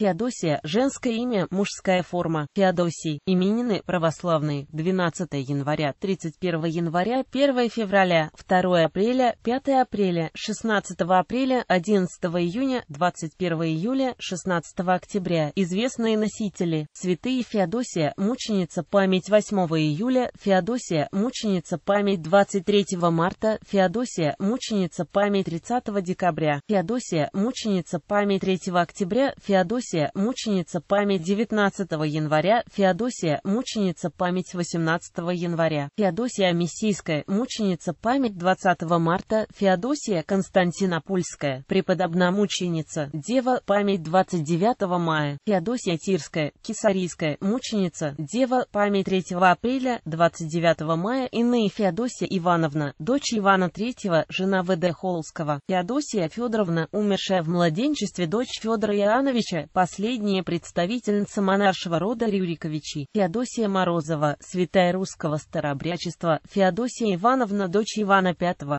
Феодосия – женское имя, мужская форма. Феодосий – именины православные. 12 января, 31 января, 1 февраля, 2 апреля, 5 апреля, 16 апреля, 11 июня, 21 июля, 16 октября. Известные носители. Святые Феодосия, мученица, память 8 июля, Феодосия, мученица, память 23 марта, Феодосия, мученица, память 30 декабря, Феодосия, мученица, память 3 октября, Феодосия, Феодосия, мученица память 19 января, Феодосия, мученица память 18 января, Феодосия Мессийская, мученица память 20 марта, Феодосия Константинопольская, мученица. Дева, память 29 мая, Феодосия Тирская, Кисарийская, мученица, Дева, память 3 апреля, 29 мая, иные Феодосия Ивановна, дочь Ивана III, жена В.Д. Холлского. Феодосия Федоровна, умершая в младенчестве дочь Федора Иоанновича, Последняя представительница монаршего рода Рюриковичи, Феодосия Морозова, святая русского старобрячества, Феодосия Ивановна, дочь Ивана V.